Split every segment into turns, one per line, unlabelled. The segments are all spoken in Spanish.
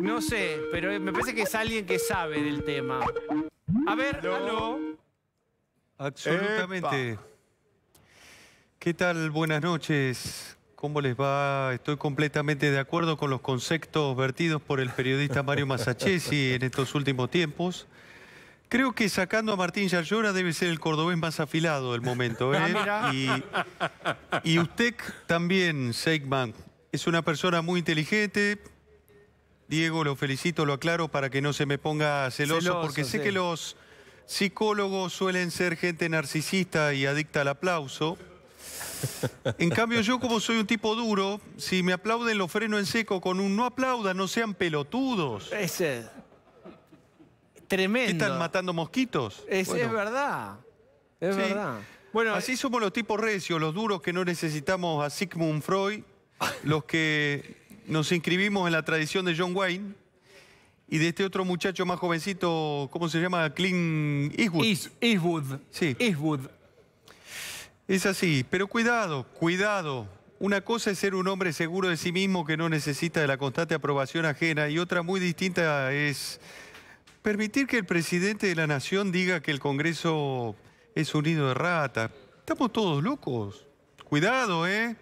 No sé, pero eh, me parece que es alguien que sabe del tema. A ver, aló.
Absolutamente. ¿Qué tal? Buenas noches. ¿Cómo les va? Estoy completamente de acuerdo con los conceptos vertidos por el periodista Mario Masachesi en estos últimos tiempos. Creo que sacando a Martín Yallora debe ser el cordobés más afilado del momento. Ah, ¿eh? Y, y usted también, Seigman, es una persona muy inteligente, Diego, lo felicito, lo aclaro para que no se me ponga celoso, porque sé que los psicólogos suelen ser gente narcisista y adicta al aplauso. En cambio, yo como soy un tipo duro, si me aplauden lo freno en seco con un no aplauda, no sean pelotudos. Ese. Tremendo. están matando mosquitos? Es, es
verdad.
Es verdad. Bueno, Así eh, somos los tipos recios, los duros que no necesitamos a Sigmund Freud, los que nos inscribimos en la tradición de John Wayne y de este otro muchacho más jovencito, ¿cómo se llama? Clint Eastwood. Eastwood. Sí. Eastwood. Es así, pero cuidado, cuidado. Una cosa es ser un hombre seguro de sí mismo que no necesita de la constante aprobación ajena y otra muy distinta es permitir que el presidente de la nación diga que el Congreso es unido de rata. Estamos todos locos. Cuidado, ¿eh?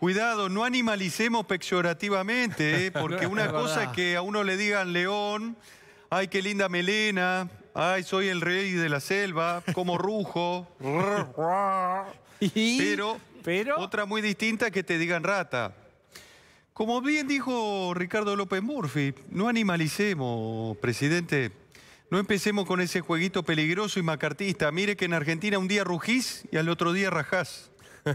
Cuidado, no animalicemos peyorativamente, ¿eh? porque una cosa es que a uno le digan león, ay, qué linda melena, ay, soy el rey de la selva, como rujo, pero, pero otra muy distinta es que te digan rata. Como bien dijo Ricardo López Murphy, no animalicemos, presidente. No empecemos con ese jueguito peligroso y macartista. Mire que en Argentina un día rugís y al otro día rajás.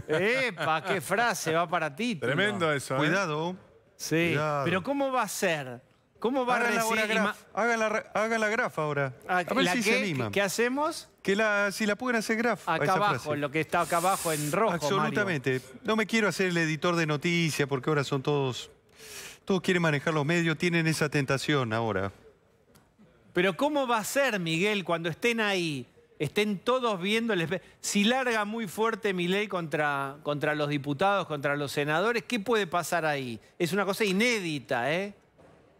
¡Epa! ¡Qué frase! Va para ti. Tremendo eso. ¿eh? Cuidado. Sí. Pero
¿cómo va a ser?
¿Cómo va a recibir? la, haga la, haga la graf ahora. Ah, a, ver se anima. ¿Qué hacemos? Que si la pueden hacer graf. Acá abajo, lo que está acá abajo en rojo. Absolutamente. No me quiero hacer el editor de noticias porque ahora son todos. Todos quieren manejar los medios, tienen esa tentación ahora. Pero ¿cómo va a ser, Miguel, cuando estén ahí?
estén todos viendo Si larga muy fuerte mi ley contra, contra los diputados, contra los senadores, ¿qué puede pasar ahí? Es una cosa inédita, ¿eh?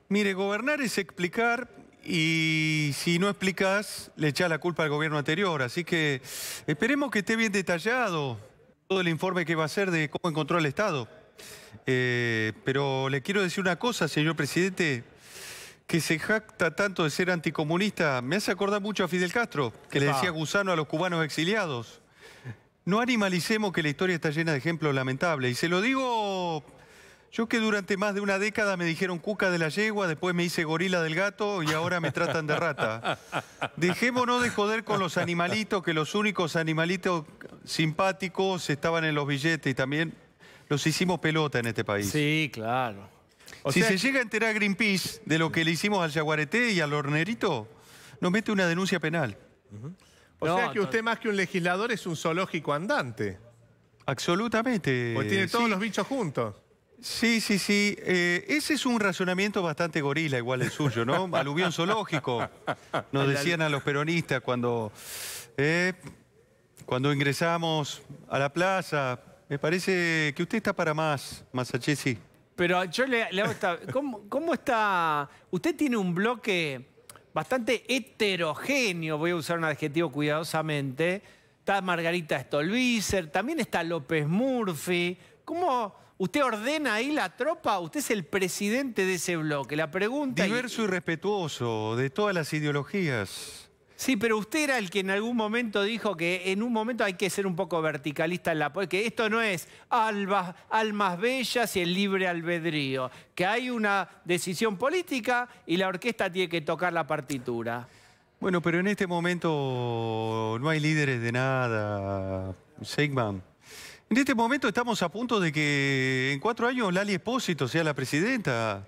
Mire, gobernar es explicar y si no explicas, le echás la culpa al gobierno anterior. Así que esperemos que esté bien detallado todo el informe que va a hacer de cómo encontró el Estado. Eh, pero le quiero decir una cosa, señor presidente, que se jacta tanto de ser anticomunista, me hace acordar mucho a Fidel Castro, que le decía gusano a los cubanos exiliados. No animalicemos que la historia está llena de ejemplos lamentables. Y se lo digo yo que durante más de una década me dijeron cuca de la yegua, después me hice gorila del gato y ahora me tratan de rata. Dejémonos de joder con los animalitos, que los únicos animalitos simpáticos estaban en los billetes y también los hicimos pelota en este país. Sí, claro si se llega a enterar Greenpeace de lo que le hicimos al jaguareté y al Hornerito, nos mete una denuncia penal. O sea que usted más que un legislador es un zoológico andante. Absolutamente. Porque tiene todos los bichos juntos. Sí, sí, sí. Eh, ese es un razonamiento bastante gorila, igual el suyo, ¿no? Aluvión zoológico, nos decían a los peronistas cuando, eh, cuando ingresamos a la plaza. Me parece que usted está para más, Masachesi.
Pero yo le, hago esta... ¿cómo, está...? Usted tiene un bloque bastante heterogéneo, voy a usar un adjetivo cuidadosamente. Está Margarita Stolbizer, también está López Murphy. ¿Cómo usted ordena ahí la tropa? Usted es el presidente de ese bloque. La pregunta... Diverso
y respetuoso, de todas las ideologías. Sí, pero
usted era el que en algún momento dijo que en un momento hay que ser un poco verticalista en la que esto no es almas, almas bellas y el libre albedrío, que hay una decisión política y la orquesta tiene que tocar la partitura.
Bueno, pero en este momento no hay líderes de nada, sigman En este momento estamos a punto de que en cuatro años Lali Espósito sea la presidenta.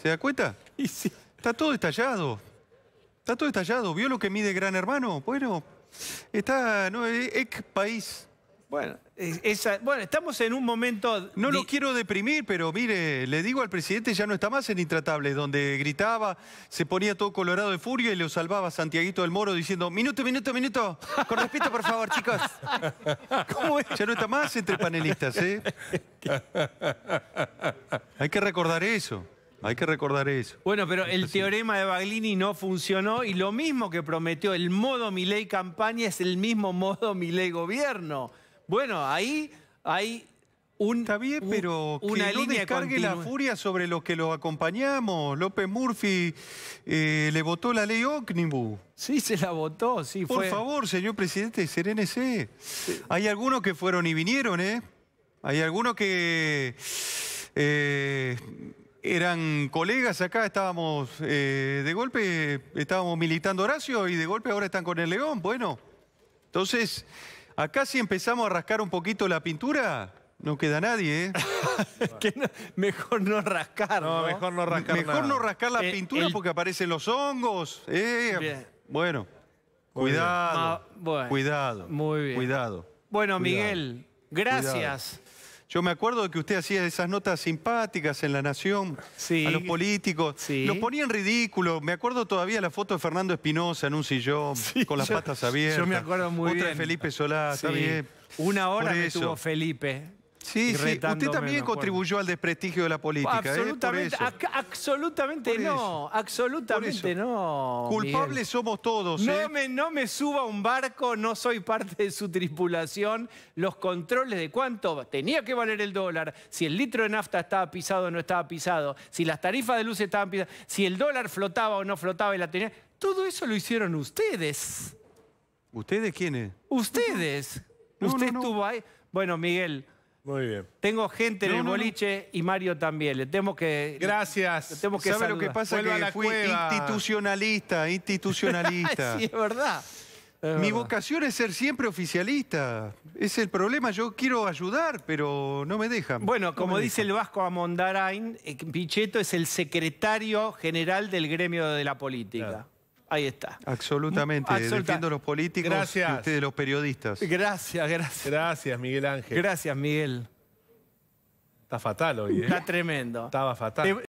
¿Se da cuenta? sí. Está todo estallado. Está todo estallado, ¿Vio lo que mide Gran Hermano? Bueno, está, no, e, ex país. Bueno, bueno, estamos en un momento... No lo quiero deprimir, pero mire, le digo al presidente, ya no está más en Intratable, donde gritaba, se ponía todo colorado de furia y lo salvaba Santiaguito del Moro diciendo, minuto, minuto, minuto, con respeto, por favor, chicos. ¿Cómo es? Ya no está más entre panelistas, ¿eh? Hay que recordar eso. Hay que recordar eso.
Bueno, pero el teorema de Baglini no funcionó y lo mismo que prometió el modo mi ley campaña es el mismo modo mi ley gobierno. Bueno, ahí hay
un, Está bien, pero que no descargue la furia sobre los que lo acompañamos. López Murphy eh, le votó la ley ómnibus. Sí, se la votó, sí. Por favor, señor presidente, serénese. Hay algunos que fueron y vinieron, ¿eh? Hay algunos que... Eh, eran colegas acá, estábamos eh, de golpe, estábamos militando Horacio y de golpe ahora están con el León. Bueno, entonces, acá si empezamos a rascar un poquito la pintura, no queda nadie, ¿eh? mejor no rascar, mejor no rascar Mejor no rascar la eh, pintura porque aparecen los hongos. Bueno,
cuidado,
ah, cuidado, muy bien. cuidado. Bueno, Miguel, gracias. Yo me acuerdo que usted hacía esas notas simpáticas en La Nación a los políticos. Sí. Los ponía en ridículo. Me acuerdo todavía la foto de Fernando Espinosa en un sillón, con las patas abiertas. Yo me acuerdo muy bien. Otra de Felipe Solá, Una hora que tuvo
Felipe.
Sí, sí. Usted también contribuyó al desprestigio de la política. ¿eh? Absolutamente, no,
absolutamente no. Culpables somos todos. ¿eh? No, me, suba a un barco, no soy parte de su tripulación. Los controles de cuánto tenía que valer el dólar, si el litro de nafta estaba pisado o no estaba pisado, si las tarifas de luz estaban pisadas, si el dólar flotaba o no flotaba y la tenía. Todo eso lo hicieron ustedes.
¿Ustedes quiénes?
Ustedes. Usted estuvo ahí. Bueno, Miguel, muy bien. Tengo gente en el boliche y Mario también. Le tengo que. Gracias. que ¿Sabe lo que pasa? que institucionalista,
institucionalista. sí, es verdad. Mi vocación es ser siempre oficialista. Es el problema. Yo quiero ayudar, pero no me dejan. Bueno, como dice
el vasco Amondarain, eh, Pichetto es el secretario general del gremio de la política. Ahí está.
Absolutamente. Absoluta.
los políticos gracias. y ustedes
los periodistas.
Gracias, gracias. Gracias, Miguel Ángel. Gracias, Miguel. Está fatal hoy, ¿eh? Está tremendo. Estaba fatal.